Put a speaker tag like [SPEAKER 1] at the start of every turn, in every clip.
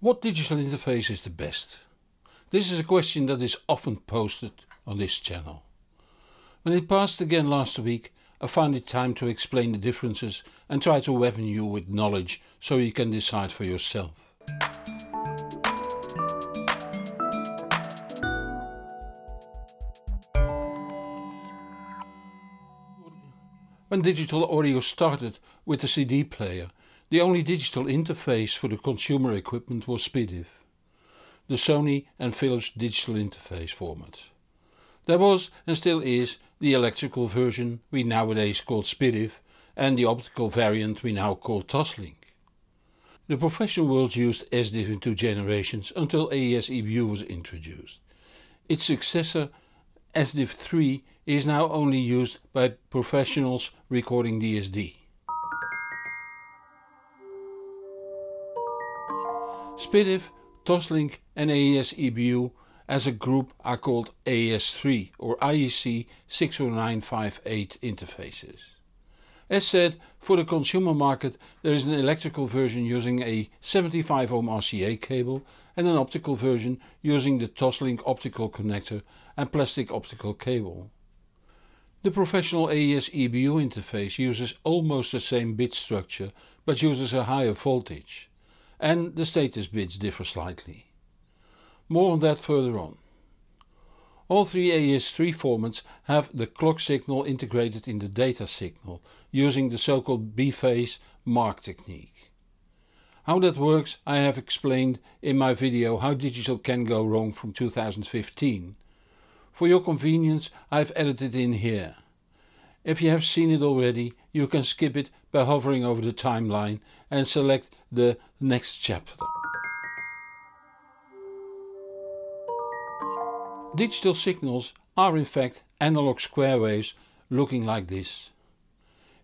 [SPEAKER 1] What digital interface is the best? This is a question that is often posted on this channel. When it passed again last week, I found it time to explain the differences and try to weapon you with knowledge so you can decide for yourself. When digital audio started with the CD player, the only digital interface for the consumer equipment was SPDIF, the Sony and Philips digital interface format. There was and still is the electrical version we nowadays call SPDIF and the optical variant we now call Toslink. The professional world used SDIF in two generations until AES EBU was introduced. Its successor SDIF 3 is now only used by professionals recording DSD. SPDIF, Toslink and AES EBU as a group are called AES3 or IEC 60958 interfaces. As said, for the consumer market there is an electrical version using a 75 ohm RCA cable and an optical version using the Toslink optical connector and plastic optical cable. The professional AES EBU interface uses almost the same bit structure but uses a higher voltage and the status bits differ slightly. More on that further on. All three AES-3 formats have the clock signal integrated in the data signal using the so-called B-phase mark technique. How that works I have explained in my video How Digital Can Go Wrong from 2015. For your convenience I have added it in here. If you have seen it already, you can skip it by hovering over the timeline and select the next chapter. Digital signals are in fact analog square waves looking like this.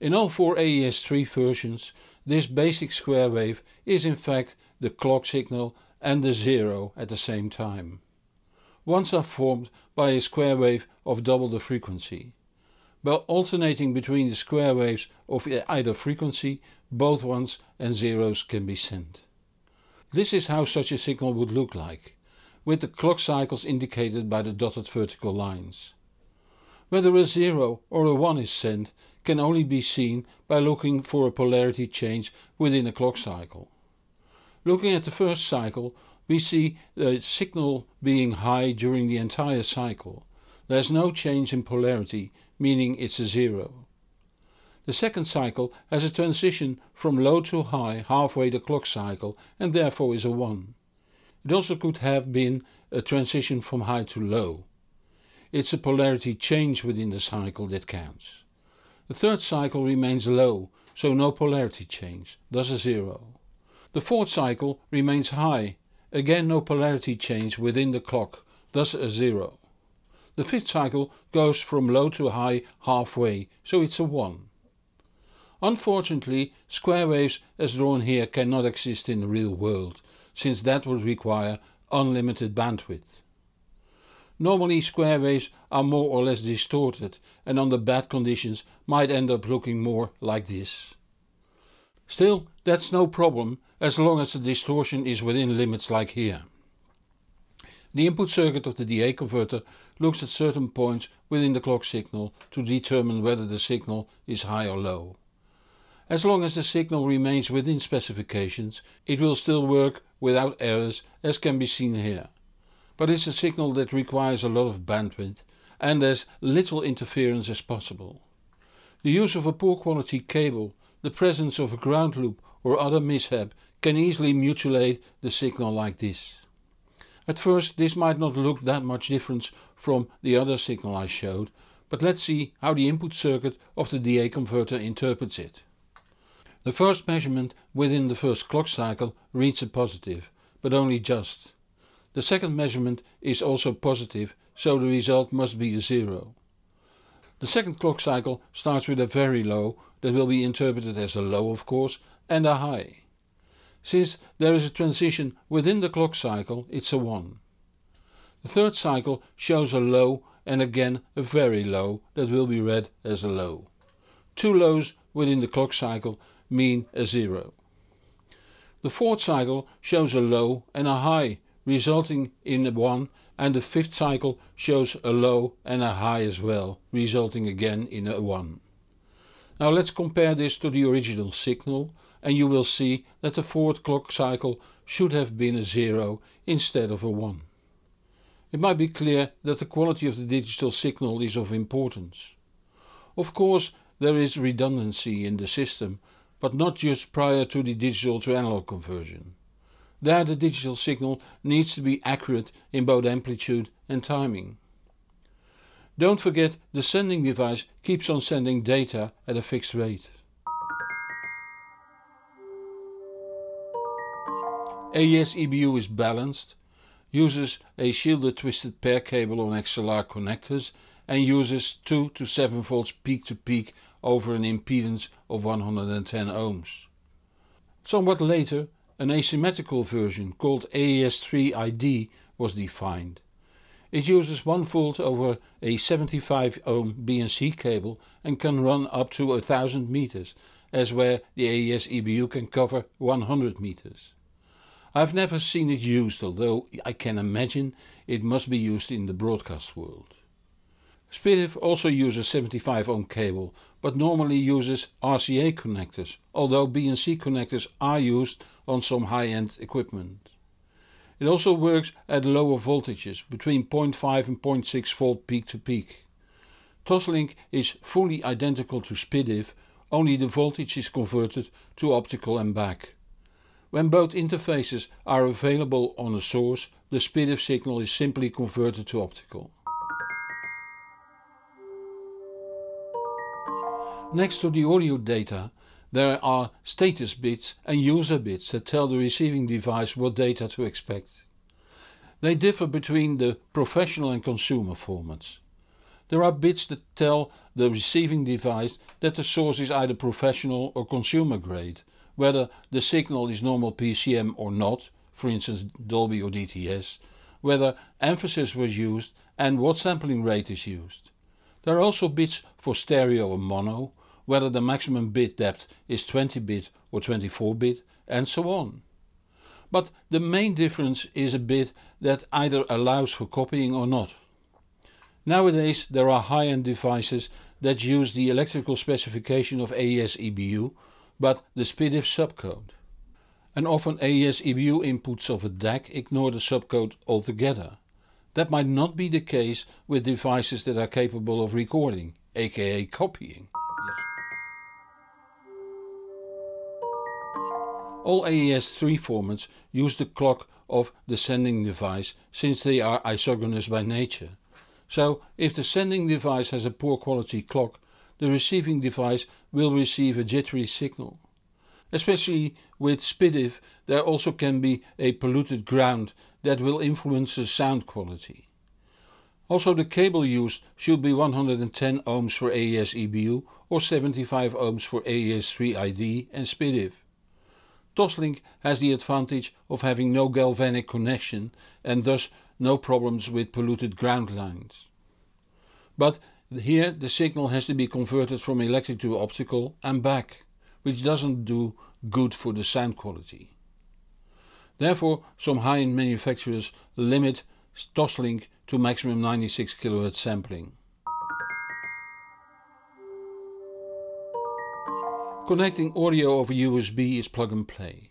[SPEAKER 1] In all four AES-3 versions, this basic square wave is in fact the clock signal and the zero at the same time. Ones are formed by a square wave of double the frequency by alternating between the square waves of either frequency, both ones and zeros can be sent. This is how such a signal would look like, with the clock cycles indicated by the dotted vertical lines. Whether a 0 or a 1 is sent can only be seen by looking for a polarity change within a clock cycle. Looking at the first cycle, we see the signal being high during the entire cycle. There is no change in polarity meaning it's a zero. The second cycle has a transition from low to high halfway the clock cycle and therefore is a 1. It also could have been a transition from high to low. It's a polarity change within the cycle that counts. The third cycle remains low, so no polarity change, thus a 0. The fourth cycle remains high, again no polarity change within the clock, thus a 0. The fifth cycle goes from low to high halfway, so it's a 1. Unfortunately, square waves as drawn here cannot exist in the real world, since that would require unlimited bandwidth. Normally square waves are more or less distorted and under bad conditions might end up looking more like this. Still, that's no problem as long as the distortion is within limits like here. The input circuit of the DA converter looks at certain points within the clock signal to determine whether the signal is high or low. As long as the signal remains within specifications, it will still work without errors as can be seen here. But it's a signal that requires a lot of bandwidth and as little interference as possible. The use of a poor quality cable, the presence of a ground loop or other mishap can easily mutilate the signal like this. At first this might not look that much different from the other signal I showed, but let's see how the input circuit of the DA converter interprets it. The first measurement within the first clock cycle reads a positive, but only just. The second measurement is also positive, so the result must be a zero. The second clock cycle starts with a very low, that will be interpreted as a low of course, and a high. Since there is a transition within the clock cycle it's a 1. The third cycle shows a low and again a very low that will be read as a low. Two lows within the clock cycle mean a 0. The fourth cycle shows a low and a high resulting in a 1 and the fifth cycle shows a low and a high as well resulting again in a 1. Now let's compare this to the original signal and you will see that the fourth clock cycle should have been a 0 instead of a 1. It might be clear that the quality of the digital signal is of importance. Of course there is redundancy in the system, but not just prior to the digital to analog conversion. There the digital signal needs to be accurate in both amplitude and timing. Don't forget the sending device keeps on sending data at a fixed rate. AES EBU is balanced, uses a shielded twisted pair cable on XLR connectors and uses 2 to 7 volts peak to peak over an impedance of 110 ohms. Somewhat later an asymmetrical version called AES3ID was defined. It uses 1 volt over a 75 ohm BNC cable and can run up to 1000 meters, as where the AES EBU can cover 100 meters. I've never seen it used, although I can imagine it must be used in the broadcast world. Spitif also uses 75 ohm cable, but normally uses RCA connectors, although BNC connectors are used on some high-end equipment. It also works at lower voltages, between 0.5 and 0.6 volt peak to peak. Toslink is fully identical to SPDIF, only the voltage is converted to optical and back. When both interfaces are available on a source, the speed of signal is simply converted to optical. Next to the audio data, there are status bits and user bits that tell the receiving device what data to expect. They differ between the professional and consumer formats. There are bits that tell the receiving device that the source is either professional or consumer grade whether the signal is normal PCM or not, for instance Dolby or DTS, whether emphasis was used and what sampling rate is used. There are also bits for stereo and mono, whether the maximum bit depth is 20 bit or 24 bit and so on. But the main difference is a bit that either allows for copying or not. Nowadays there are high-end devices that use the electrical specification of AES EBU but the SPDIF subcode. And often AES-EBU inputs of a DAC ignore the subcode altogether. That might not be the case with devices that are capable of recording, aka copying. All AES-3 formats use the clock of the sending device since they are isogonous by nature. So if the sending device has a poor quality clock, the receiving device will receive a jittery signal. Especially with SPDIF there also can be a polluted ground that will influence the sound quality. Also the cable used should be 110 ohms for AES EBU or 75 ohms for AES 3ID and SPDIF. Toslink has the advantage of having no galvanic connection and thus no problems with polluted ground lines. But here the signal has to be converted from electric to optical and back, which doesn't do good for the sound quality. Therefore some high-end manufacturers limit Toslink to maximum 96 kHz sampling. Connecting audio over USB is plug and play.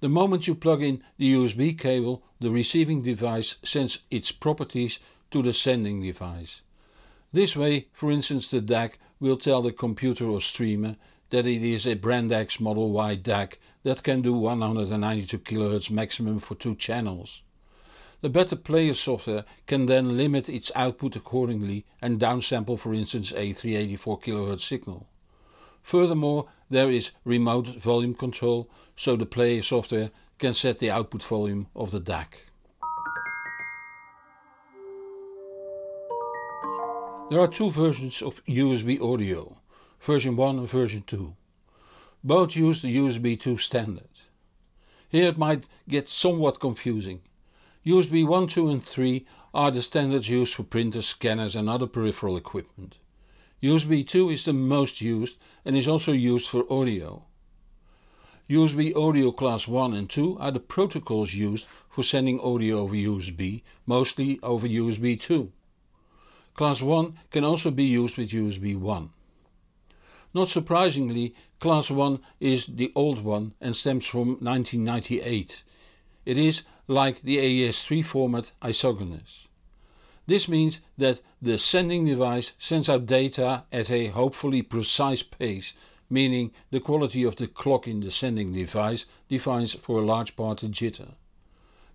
[SPEAKER 1] The moment you plug in the USB cable, the receiving device sends its properties to the sending device. This way, for instance, the DAC will tell the computer or streamer that it is a Brandex Model Y DAC that can do 192 kHz maximum for two channels. The better player software can then limit its output accordingly and downsample for instance a 384 kHz signal. Furthermore, there is remote volume control, so the player software can set the output volume of the DAC. There are two versions of USB audio, version 1 and version 2. Both use the USB 2 standard. Here it might get somewhat confusing. USB 1, 2 and 3 are the standards used for printers, scanners and other peripheral equipment. USB 2 is the most used and is also used for audio. USB Audio Class 1 and 2 are the protocols used for sending audio over USB, mostly over USB 2. Class 1 can also be used with USB 1. Not surprisingly, Class 1 is the old one and stems from 1998. It is, like the AES-3 format, isogonous. This means that the sending device sends out data at a hopefully precise pace, meaning the quality of the clock in the sending device defines for a large part the jitter.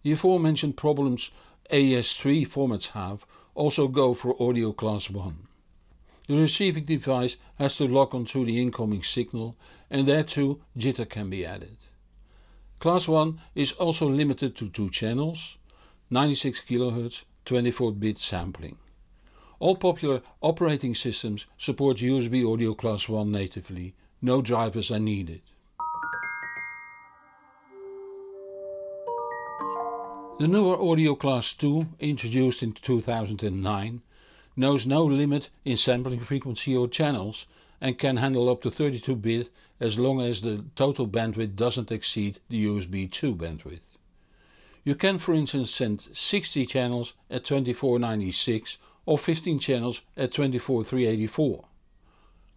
[SPEAKER 1] The aforementioned problems AES-3 formats have also go for audio class 1. The receiving device has to lock onto the incoming signal and there too jitter can be added. Class 1 is also limited to two channels, 96 kHz 24-bit sampling. All popular operating systems support USB Audio Class 1 natively, no drivers are needed. The newer Audio Class 2, introduced in 2009, knows no limit in sampling frequency or channels and can handle up to 32-bit as long as the total bandwidth doesn't exceed the USB 2 bandwidth. You can for instance send 60 channels at 2496 or 15 channels at 24384.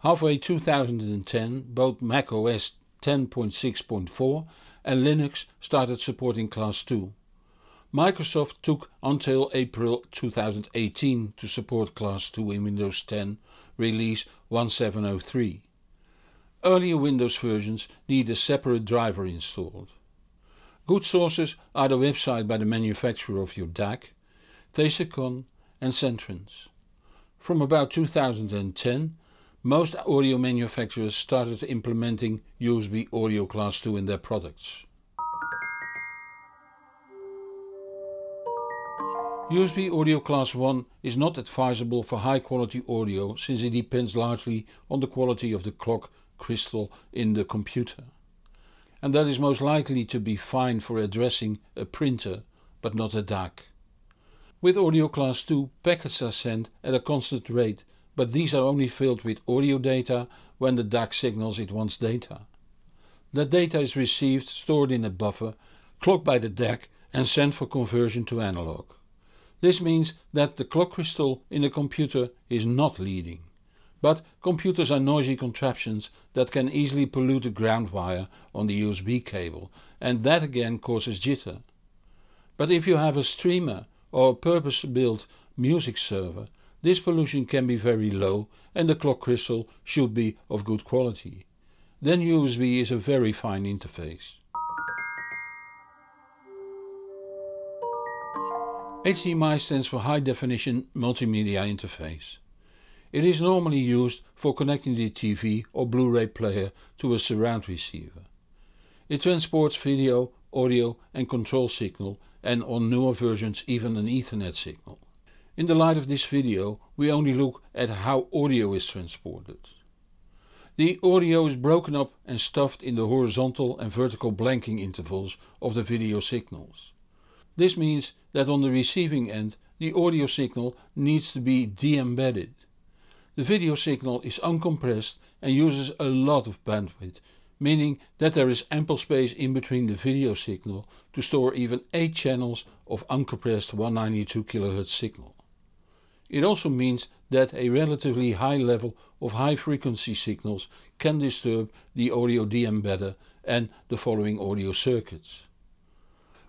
[SPEAKER 1] Halfway 2010 both macOS 10.6.4 and Linux started supporting Class 2. Microsoft took until April 2018 to support Class 2 in Windows 10 Release 1703. Earlier Windows versions need a separate driver installed. Good sources are the website by the manufacturer of your DAC, Thesicon and Centrance. From about 2010, most audio manufacturers started implementing USB Audio Class 2 in their products. USB Audio Class 1 is not advisable for high quality audio since it depends largely on the quality of the clock crystal in the computer. And that is most likely to be fine for addressing a printer, but not a DAC. With Audio Class 2 packets are sent at a constant rate, but these are only filled with audio data when the DAC signals it wants data. That data is received, stored in a buffer, clocked by the DAC and sent for conversion to analog. This means that the clock crystal in the computer is not leading. But computers are noisy contraptions that can easily pollute the ground wire on the USB cable and that again causes jitter. But if you have a streamer or a purpose-built music server this pollution can be very low and the clock crystal should be of good quality. Then USB is a very fine interface. HDMI stands for High Definition Multimedia Interface. It is normally used for connecting the TV or Blu-ray player to a surround receiver. It transports video, audio and control signal and on newer versions even an Ethernet signal. In the light of this video we only look at how audio is transported. The audio is broken up and stuffed in the horizontal and vertical blanking intervals of the video signals. This means that on the receiving end the audio signal needs to be de-embedded. The video signal is uncompressed and uses a lot of bandwidth, meaning that there is ample space in between the video signal to store even 8 channels of uncompressed 192 kHz signal. It also means that a relatively high level of high frequency signals can disturb the audio de-embedder and the following audio circuits.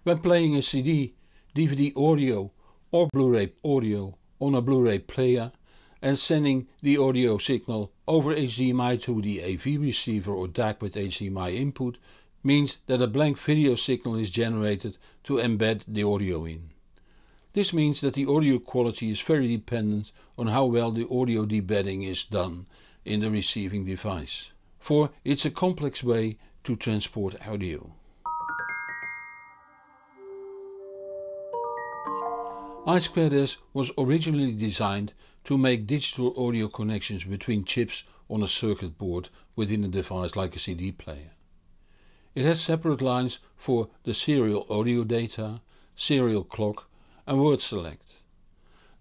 [SPEAKER 1] When playing a CD, DVD audio or Blu-ray audio on a Blu-ray player and sending the audio signal over HDMI to the AV receiver or DAC with HDMI input means that a blank video signal is generated to embed the audio in. This means that the audio quality is very dependent on how well the audio debedding is done in the receiving device. For it's a complex way to transport audio. I2S was originally designed to make digital audio connections between chips on a circuit board within a device like a CD player. It has separate lines for the serial audio data, serial clock and word select.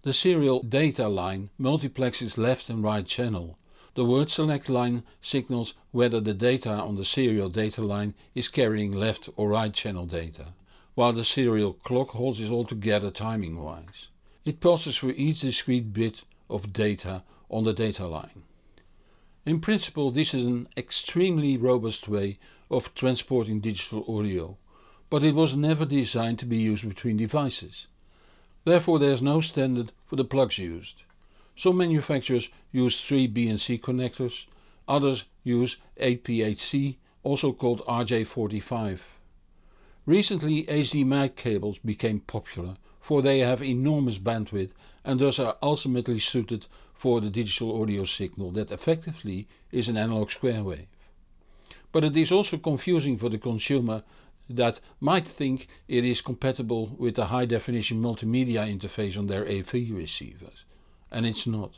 [SPEAKER 1] The serial data line multiplexes left and right channel. The word select line signals whether the data on the serial data line is carrying left or right channel data while the serial clock holds it all together timing-wise. It passes for each discrete bit of data on the data line. In principle this is an extremely robust way of transporting digital audio, but it was never designed to be used between devices. Therefore there is no standard for the plugs used. Some manufacturers use 3 BNC connectors, others use 8 also called RJ45. Recently HD cables became popular for they have enormous bandwidth and thus are ultimately suited for the digital audio signal that effectively is an analog square wave. But it is also confusing for the consumer that might think it is compatible with the high definition multimedia interface on their AV receivers. And it's not.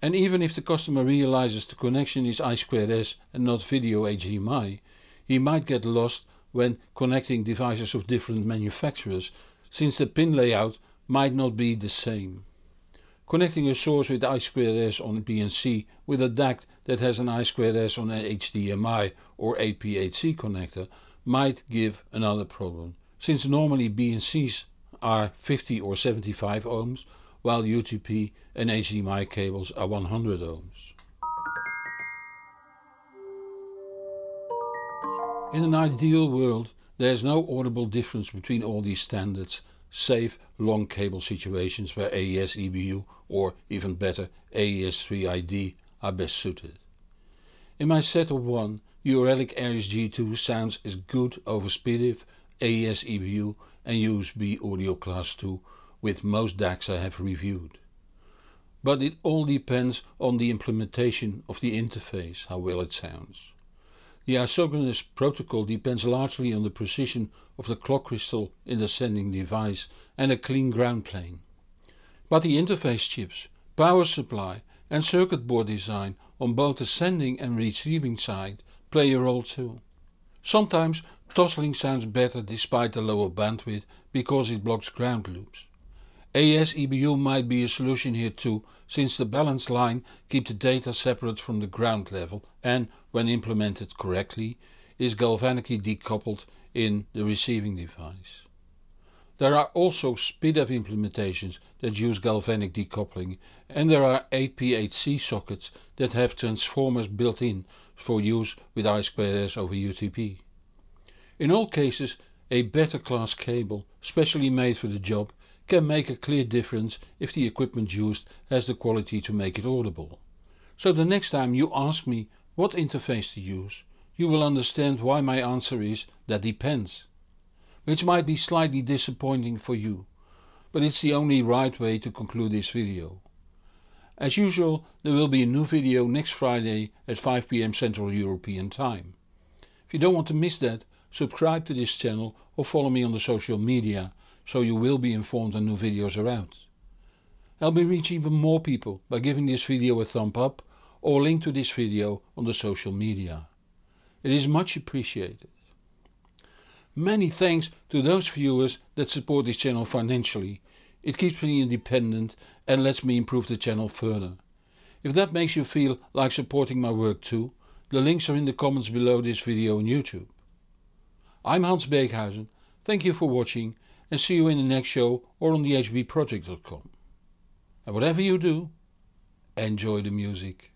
[SPEAKER 1] And even if the customer realizes the connection is I2S and not video HDMI, he might get lost when connecting devices of different manufacturers, since the pin layout might not be the same. Connecting a source with I2S on PNC with a DAC that has an I2S on an HDMI or AP8C connector might give another problem, since normally BNCs are 50 or 75 ohms, while UTP and HDMI cables are 100 ohms. In an ideal world there is no audible difference between all these standards save long cable situations where AES EBU or even better AES 3ID are best suited. In my setup 1 Uralic Aries G2 sounds as good over SPDIF, AES EBU and USB Audio Class 2 with most DACs I have reviewed. But it all depends on the implementation of the interface, how well it sounds. The isogonous protocol depends largely on the precision of the clock crystal in the sending device and a clean ground plane. But the interface chips, power supply and circuit board design on both the sending and receiving side play a role too. Sometimes tossling sounds better despite the lower bandwidth because it blocks ground loops. AS-EBU might be a solution here too, since the balance line keep the data separate from the ground level and, when implemented correctly, is galvanically decoupled in the receiving device. There are also speed-up implementations that use galvanic decoupling and there are 8P8C sockets that have transformers built in for use with I2S over UTP. In all cases a better class cable, specially made for the job, can make a clear difference if the equipment used has the quality to make it audible. So the next time you ask me what interface to use, you will understand why my answer is that depends. Which might be slightly disappointing for you, but it's the only right way to conclude this video. As usual, there will be a new video next Friday at 5pm Central European Time. If you don't want to miss that, subscribe to this channel or follow me on the social media so you will be informed when new videos are out. I'll be reaching even more people by giving this video a thumb up or link to this video on the social media. It is much appreciated. Many thanks to those viewers that support this channel financially. It keeps me independent and lets me improve the channel further. If that makes you feel like supporting my work too, the links are in the comments below this video on YouTube. I'm Hans Beekhuizen, thank you for watching and see you in the next show or on the hbproject.com. And whatever you do, enjoy the music.